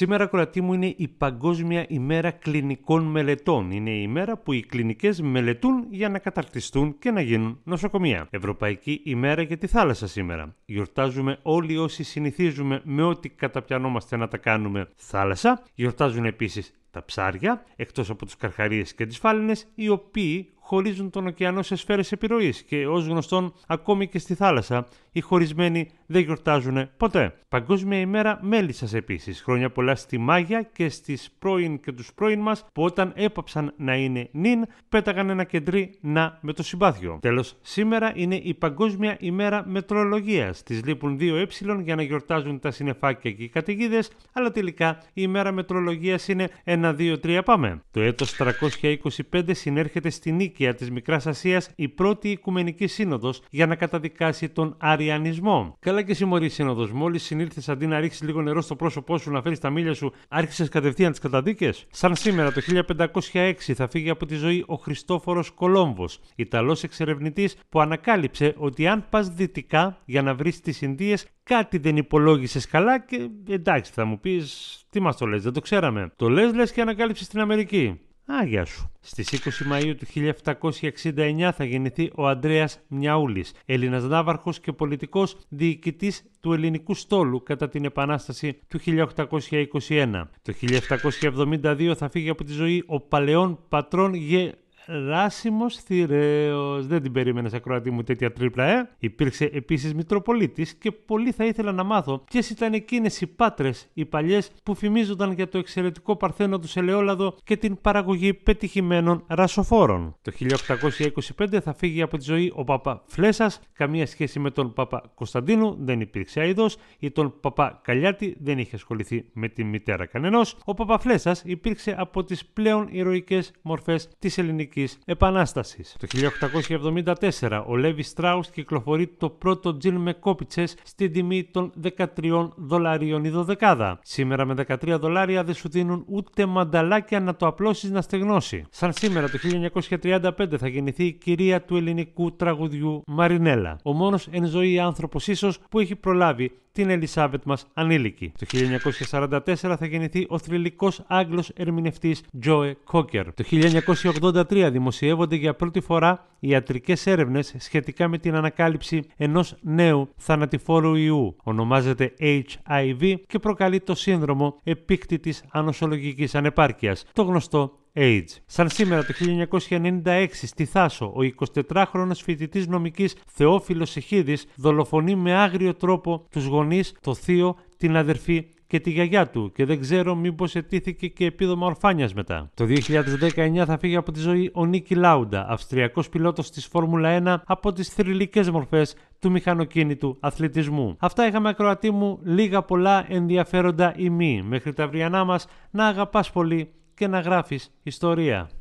Σήμερα, κρατή μου, είναι η Παγκόσμια ημέρα κλινικών μελετών. Είναι η ημέρα που οι κλινικές μελετούν για να καταρτιστούν και να γίνουν νοσοκομεία. Ευρωπαϊκή ημέρα για τη θάλασσα σήμερα. Γιορτάζουμε όλοι όσοι συνηθίζουμε με ό,τι καταπιανόμαστε να τα κάνουμε θάλασσα. Γιορτάζουν επίσης τα ψάρια, εκτός από τους καρχαρίες και τις φάλαινες, οι οποίοι χωρίζουν τον ωκεανό σε σφαίρες επιρροής και ως γνωστόν ακόμη και στη θάλασσα οι χωρισμένοι δεν γιορτάζουν ποτέ. Παγκόσμια ημέρα σα επίσης. χρόνια πολλά στη Μάγια και στις πρώην και τους πρώην μας που όταν έπαψαν να είναι νυν πέταγαν ένα κεντρί να με το συμπάθιο. Τέλος σήμερα είναι η Παγκόσμια ημέρα μετρολογίας. Τη λείπουν δύο ε για να γιορτάζουν τα συνεφάκια και οι καταιγίδες, αλλά τελικά η ημερα μετρολογια μετρολογίας είναι 1-2-3 πάμε. Το έτος 325 συνέρχεται στη νίκη επίκαια της Μικράς Ασίας η πρώτη Οικουμενική Σύνοδος για να καταδικάσει τον Αριανισμό. Καλά και συμμορή Σύνοδος, μόλις συνήλθες αντί να ρίξεις λίγο νερό στο πρόσωπό σου, να φέρεις τα μίλια σου, άρχισες κατευθείαν τις καταδίκες. Σαν σήμερα το 1506 θα φύγει από τη ζωή ο Χριστόφορος Κολόμβος, Ιταλός εξερευνητής που ανακάλυψε ότι αν πας δυτικά για να βρεις τις Ινδίες, κάτι δεν υπολόγισες καλά και εντάξει, θα μου πεις τι μας το λες δεν το ξέραμε. Το λες λες και ανακάλυψες στην Αμερική. Άγια σου. Στις 20 Μαου του 1769 θα γεννηθεί ο Αντρέα Μιαούλης, ελληνα ναύαρχος και πολιτικός διοικητής του ελληνικού στόλου κατά την Επανάσταση του 1821. Το 1772 θα φύγει από τη ζωή ο παλαιόν πατρόν γε Ράσιμο Θηραίο. Δεν την περίμενες, ακροατή μου, τέτοια τρίπλα, ε. Υπήρξε επίσης Μητροπολίτης και πολύ θα ήθελα να μάθω ποιες ήταν εκείνες οι πάτρες, οι παλιές, που φημίζονταν για το εξαιρετικό παρθένο του ελαιόλαδο και την παραγωγή πετυχημένων ρασοφόρων. Το 1825 θα φύγει από τη ζωή ο Παπα Φλέσας. Καμία σχέση με τον Παπα Κωνσταντίνου δεν υπήρξε αίδο ή τον Παπα Καλιάτη δεν είχε ασχοληθεί με τη μητέρα κανενός. Ο Παπα Φλέσσα υπήρξε από τις πλέον ηρωικές μορφές της ελληνικής το 1874 ο Λέβι Στράους κυκλοφορεί το πρώτο τζιν με κόπιτσες στην τιμή των 13 δολαρίων η δωδεκάδα. Σήμερα με 13 δολάρια δεν σου δίνουν ούτε μανταλάκια να το απλώσεις να στεγνώσει. Σαν σήμερα το 1935 θα γεννηθεί η κυρία του ελληνικού τραγουδιού Μαρινέλα. Ο μόνος εν ζωή άνθρωπος ίσως που έχει προλάβει την Ελισάβετ μας ανήλικη. Το 1944 θα γεννηθεί ο θρηλυκός Άγγλος ερμηνευτής Τζόε Κόκερ. Το 1983 δημοσιεύονται για πρώτη φορά ιατρικές έρευνες σχετικά με την ανακάλυψη ενός νέου θανατηφόρου ιού. Ονομάζεται HIV και προκαλεί το σύνδρομο επίκτητης ανοσολογικής ανεπάρκειας, το γνωστό AIDS. Σαν σήμερα το 1996 στη Θάσο, ο 24χρονος φοιτητής νομικής Θεόφιλος Εχίδης δολοφονεί με άγριο τρόπο τους γονείς, το θείο, την αδερφή και τη γιαγιά του και δεν ξέρω μήπως ετήθηκε και επίδομα ορφάνιας μετά. Το 2019 θα φύγει από τη ζωή ο Νίκη Λάουντα, αυστριακός πιλότος της Φόρμουλα 1 από τις θρηλυκές μορφές του μηχανοκίνητου αθλητισμού. Αυτά είχαμε ακροατή μου λίγα πολλά ενδιαφέροντα ημί. Μέχρι τα αυριανά μας να αγαπάς πολύ και να γράφεις ιστορία.